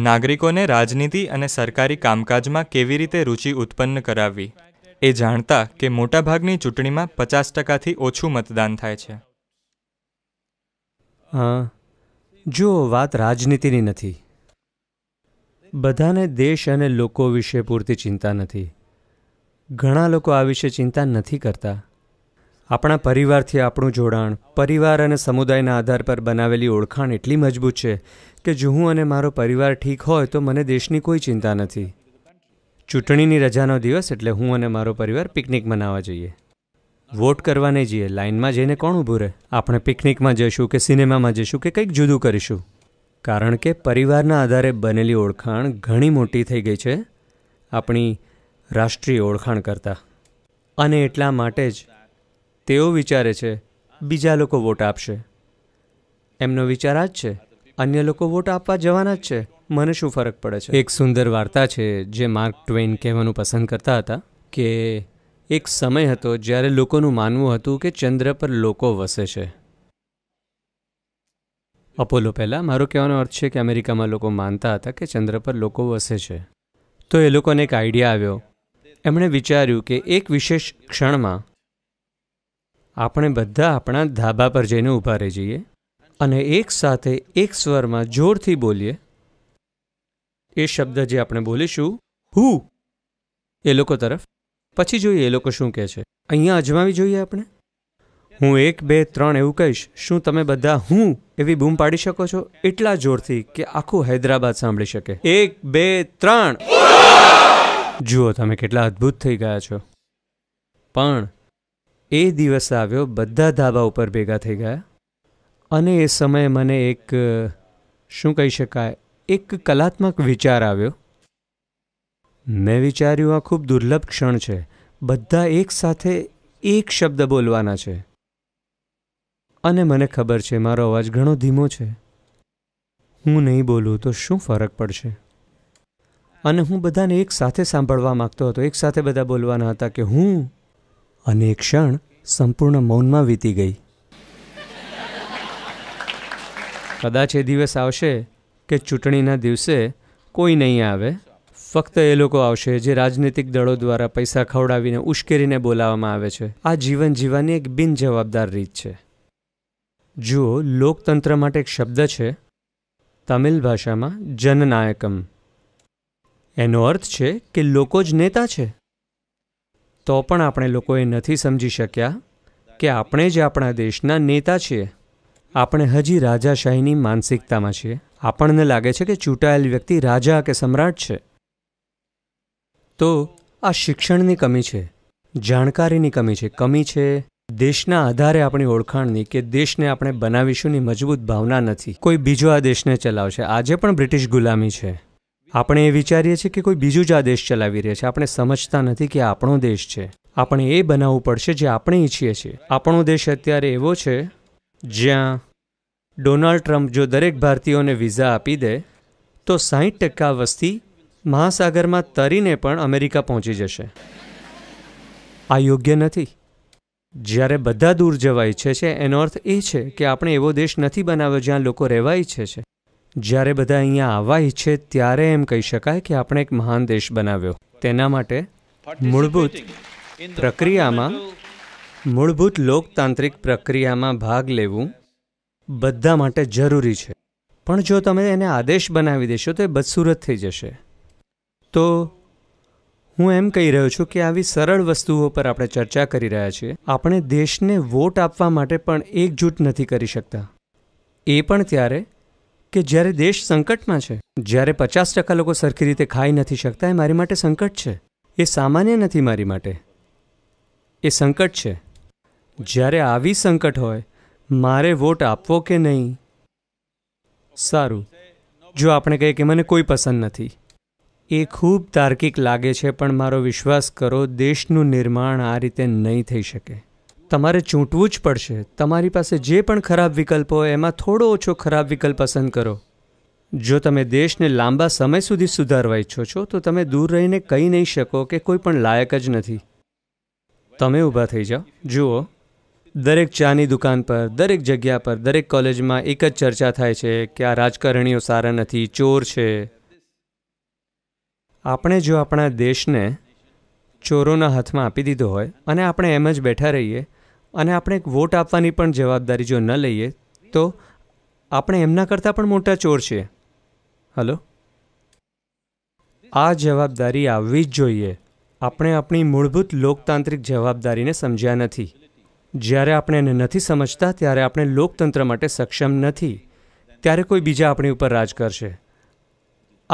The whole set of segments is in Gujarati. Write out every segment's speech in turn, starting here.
નાગરિકોને રાજનીતિ અને સરકારી કામકાજમાં કેવી રીતે રુચિ ઉત્પન્ન કરાવવી એ જાણતા કે મોટાભાગની ચૂંટણીમાં પચાસ ટકાથી ઓછું મતદાન થાય છે હા જો વાત રાજનીતિની નથી બધાને દેશ અને લોકો વિશે પૂરતી ચિંતા નથી ઘણા લોકો આ વિશે ચિંતા નથી કરતા આપણા પરિવારથી આપણું જોડાણ પરિવાર અને સમુદાયના આધાર પર બનાવેલી ઓળખાણ એટલી મજબૂત છે કે જો હું અને મારો પરિવાર ઠીક હોય તો મને દેશની કોઈ ચિંતા નથી ચૂંટણીની રજાનો દિવસ એટલે હું અને મારો પરિવાર પિકનિક મનાવવા જઈએ વોટ કરવા નહીં જઈએ લાઇનમાં જઈને કોણ ઊભું રહે આપણે પિકનિકમાં જઈશું કે સિનેમામાં જઈશું કે કંઈક જુદું કરીશું કારણ કે પરિવારના આધારે બનેલી ઓળખાણ ઘણી મોટી થઈ ગઈ છે આપણી રાષ્ટ્રીય ઓળખાણ કરતાં અને એટલા માટે જ તેઓ વિચારે છે બીજા લોકો વોટ આપશે એમનો વિચાર આ જ છે અન્ય લોકો વોટ આપવા જવાના જ છે મને શું ફરક પડે છે એક સુંદર વાર્તા છે જે માર્ક ટ્વેન કહેવાનું પસંદ કરતા હતા કે એક સમય હતો જ્યારે લોકોનું માનવું હતું કે ચંદ્ર પર લોકો વસે છે અપોલો પહેલાં મારો કહેવાનો અર્થ છે કે અમેરિકામાં લોકો માનતા હતા કે ચંદ્ર પર લોકો વસે છે તો એ લોકોને એક આઈડિયા આવ્યો એમણે વિચાર્યું કે એક વિશેષ ક્ષણમાં આપણે બધા આપણા ધાબા પર જઈને ઊભા રહી જઈએ અને એક સાથે એક સ્વરમાં જોરથી બોલીએ એ શબ્દ જે આપણે બોલીશું હુ એ લોકો તરફ પછી જોઈએ એ લોકો શું કહે છે અહીંયા અજમાવી જોઈએ આપણે હું એક બે ત્રણ એવું કહીશ શું તમે બધા હું એવી બૂમ પાડી શકો છો એટલા જોરથી કે આખું હૈદરાબાદ સાંભળી શકે એક બે ત્રણ જુઓ તમે કેટલા અદ્ભુત થઈ ગયા છો પણ એ દિવસ આવ્યો બધા ધાબા ઉપર ભેગા થઈ ગયા અને એ સમયે મને એક શું કહી શકાય એક કલાત્મક વિચાર આવ્યો મેં વિચાર્યું આ ખૂબ દુર્લભ ક્ષણ છે બધા એકસાથે એક શબ્દ બોલવાના છે અને મને ખબર છે મારો અવાજ ઘણો ધીમો છે હું નહીં બોલું તો શું ફરક પડશે અને હું બધાને એક સાથે સાંભળવા માગતો હતો એક સાથે બધા બોલવાના હતા કે હું અને એ ક્ષણ સંપૂર્ણ મૌનમાં વીતી ગઈ કદાચ એ દિવસ આવશે કે ચૂંટણીના દિવસે કોઈ નહીં આવે ફક્ત એ લોકો આવશે જે રાજનીતિક દળો દ્વારા પૈસા ખવડાવીને ઉશ્કેરીને બોલાવવામાં આવે છે આ જીવન જીવવાની એક બિનજવાબદાર રીત છે જુઓ લોકતંત્ર માટે એક શબ્દ છે તમિલ ભાષામાં જનનાયકમ એનો અર્થ છે કે લોકો જ નેતા છે તો પણ આપણે લોકોએ નથી સમજી શક્યા કે આપણે જ આપણા દેશના નેતા છીએ આપણે હજી રાજાશાહીની માનસિકતામાં છીએ આપણને લાગે છે કે ચૂંટાયેલ વ્યક્તિ રાજા કે સમ્રાટ છે તો આ શિક્ષણની કમી છે જાણકારીની કમી છે કમી છે દેશના આધારે આપણી ઓળખાણની કે દેશને આપણે બનાવીશુંની મજબૂત ભાવના નથી કોઈ બીજો આ દેશને ચલાવશે આજે પણ બ્રિટિશ ગુલામી છે આપણે એ વિચારીએ છીએ કે કોઈ બીજું જ આ દેશ ચલાવી રહ્યા છે આપણે સમજતા નથી કે આપણો દેશ છે આપણે એ બનાવવું પડશે જે આપણે ઈચ્છીએ છીએ આપણો દેશ અત્યારે એવો છે જ્યાં ડોનાલ્ડ ટ્રમ્પ જો દરેક ભારતીયોને વિઝા આપી દે તો સાહીઠ ટકા વસ્તી મહાસાગરમાં તરીને પણ અમેરિકા પહોંચી જશે આ યોગ્ય નથી જ્યારે બધા દૂર જવા ઈચ્છે છે એનો અર્થ એ છે કે આપણે એવો દેશ નથી બનાવ્યો જ્યાં લોકો રહેવા ઈચ્છે છે જ્યારે બધા અહીંયા આવવા ઈચ્છે ત્યારે એમ કહી શકાય કે આપણે એક મહાન દેશ બનાવ્યો તેના માટે મૂળભૂત પ્રક્રિયામાં મૂળભૂત લોકતાંત્રિક પ્રક્રિયામાં ભાગ લેવું બધા માટે જરૂરી છે પણ જો તમે એને આદેશ બનાવી દેશો તો એ બદસુરત થઈ જશે તો હું એમ કહી રહ્યો છું કે આવી સરળ વસ્તુઓ પર આપણે ચર્ચા કરી રહ્યા છીએ આપણે દેશને વોટ આપવા માટે પણ એકજૂટ નથી કરી શકતા એ પણ ત્યારે કે જ્યારે દેશ સંકટમાં છે જ્યારે પચાસ ટકા લોકો સરખી રીતે ખાઈ નથી શકતા એ મારી માટે સંકટ છે એ સામાન્ય નથી મારી માટે એ સંકટ છે જ્યારે આવી સંકટ હોય મારે વોટ આપવો કે નહીં સારું જો આપણે કહીએ કે મને કોઈ પસંદ નથી એ ખૂબ તાર્કિક લાગે છે પણ મારો વિશ્વાસ કરો દેશનું નિર્માણ આ રીતે નહીં થઈ શકે તમારે ચૂંટવું જ પડશે તમારી પાસે જે પણ ખરાબ વિકલ્પ હોય એમાં થોડો ઓછો ખરાબ વિકલ્પ પસંદ કરો જો તમે દેશને લાંબા સમય સુધી સુધારવા ઈચ્છો છો તો તમે દૂર રહીને કહી નહીં શકો કે કોઈ પણ લાયક જ નથી તમે ઊભા થઈ જાઓ જુઓ દરેક ચાની દુકાન પર દરેક જગ્યા પર દરેક કોલેજમાં એક જ ચર્ચા થાય છે કે આ રાજકારણીઓ સારા નથી ચોર છે આપણે જો આપણા દેશને ચોરોના હાથમાં આપી દીધો હોય અને આપણે એમ જ બેઠા રહીએ અને આપણે એક વોટ આપવાની પણ જવાબદારી જો ન લઈએ તો આપણે એમના કરતાં પણ મોટા ચોર છીએ હલો આ જવાબદારી આવવી જ જોઈએ આપણે આપણી મૂળભૂત લોકતાંત્રિક જવાબદારીને સમજ્યા નથી જ્યારે આપણે એને નથી સમજતા ત્યારે આપણે લોકતંત્ર માટે સક્ષમ નથી ત્યારે કોઈ બીજા આપણી ઉપર રાજ કરશે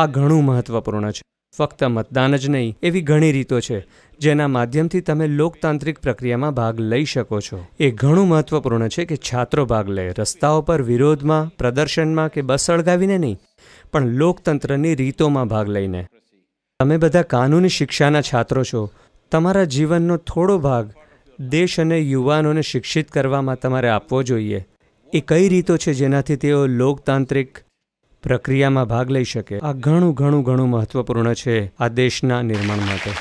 આ ઘણું મહત્ત્વપૂર્ણ છે ફક્ત મતદાન જ નહીં એવી ઘણી રીતો છે જેના માધ્યમથી તમે લોકતાંત્રિક પ્રક્રિયામાં ભાગ લઈ શકો છો એ ઘણું મહત્વપૂર્ણ છે કે છાત્રો ભાગ લે રસ્તાઓ પર વિરોધમાં પ્રદર્શનમાં કે બસ સળગાવીને નહીં પણ લોકતંત્રની રીતોમાં ભાગ લઈને તમે બધા કાનૂની શિક્ષાના છાત્રો છો તમારા જીવનનો થોડો ભાગ દેશ અને યુવાનોને શિક્ષિત કરવામાં તમારે આપવો જોઈએ એ કઈ રીતો છે જેનાથી તેઓ લોકતાંત્રિક પ્રક્રિયામાં ભાગ લઈ શકે આ ઘણું ઘણું ઘણું મહત્વપૂર્ણ છે આ દેશના નિર્માણ માટે